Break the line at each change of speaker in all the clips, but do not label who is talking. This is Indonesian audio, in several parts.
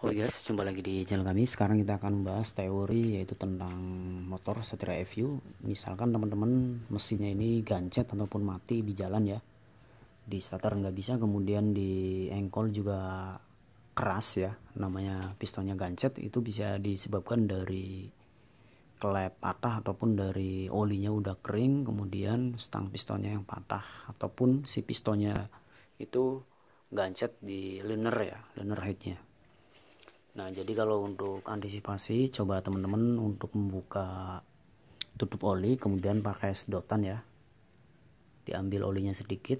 Oke guys, jumpa lagi di channel kami. Sekarang kita akan membahas teori yaitu tentang motor setir FU. Misalkan teman-teman mesinnya ini gancet ataupun mati di jalan ya. Di starter nggak bisa, kemudian di engkol juga keras ya. Namanya pistonnya gancet itu bisa disebabkan dari klep patah ataupun dari olinya udah kering, kemudian stang pistonnya yang patah ataupun si pistonnya itu gancet di liner ya, liner headnya Nah, jadi kalau untuk antisipasi coba teman-teman untuk membuka tutup oli kemudian pakai sedotan ya. Diambil olinya sedikit,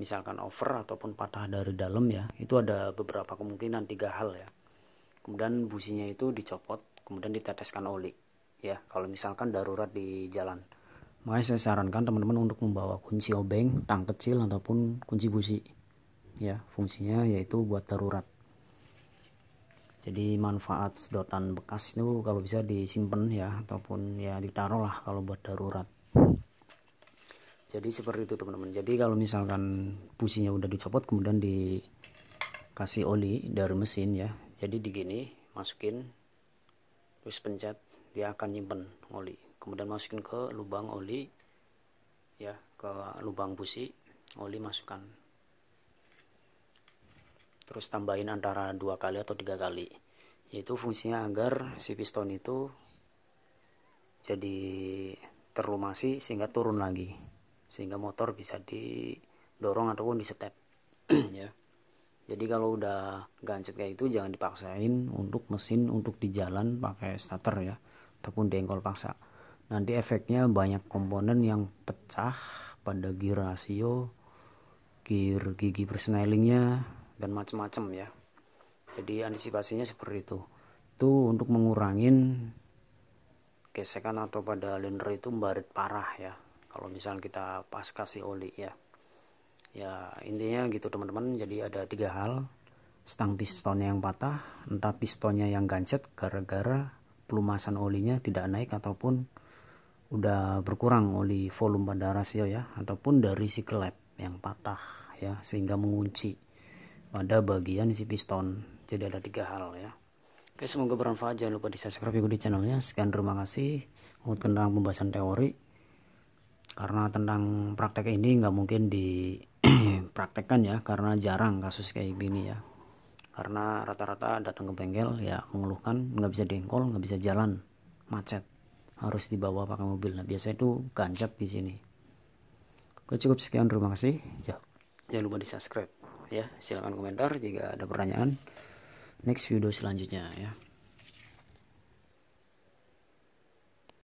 misalkan over ataupun patah dari dalam ya. Itu ada beberapa kemungkinan tiga hal ya. Kemudian businya itu dicopot, kemudian diteteskan oli. Ya, kalau misalkan darurat di jalan. Makanya saya sarankan teman-teman untuk membawa kunci obeng, tang kecil ataupun kunci busi. Ya, fungsinya yaitu buat darurat jadi manfaat sedotan bekas itu kalau bisa disimpan ya ataupun ya ditaruh lah kalau buat darurat jadi seperti itu teman-teman jadi kalau misalkan businya udah dicopot kemudian dikasih oli dari mesin ya jadi di gini masukin terus pencet dia akan nyimpen oli kemudian masukin ke lubang oli ya ke lubang busi oli masukkan terus tambahin antara dua kali atau tiga kali yaitu fungsinya agar si piston itu jadi terlumasi sehingga turun lagi sehingga motor bisa didorong ataupun disetep ya jadi kalau udah gancet kayak itu jangan dipaksain untuk mesin untuk di jalan pakai starter ya ataupun dengkol paksa nanti efeknya banyak komponen yang pecah pada gear rasio gear gigi persnelingnya dan macam-macam ya jadi antisipasinya seperti itu itu untuk mengurangin gesekan atau pada liner itu barit parah ya kalau misal kita pas kasih oli ya ya intinya gitu teman-teman jadi ada tiga hal stang pistonnya yang patah entah pistonnya yang gancet gara-gara pelumasan olinya tidak naik ataupun udah berkurang oli volume pada rasio ya ataupun dari si klep yang patah ya sehingga mengunci pada bagian isi piston jadi ada tiga hal ya oke semoga bermanfaat jangan lupa di subscribe di channelnya sekian terima kasih untuk tentang pembahasan teori karena tentang praktek ini nggak mungkin dipraktekkan ya karena jarang kasus kayak gini ya karena rata-rata datang ke bengkel ya mengeluhkan nggak bisa dengkol nggak bisa jalan macet harus dibawa pakai mobil nah biasanya itu ganjap di sini Oke, cukup sekian terima kasih jangan lupa di subscribe ya silahkan komentar jika ada pertanyaan next video selanjutnya ya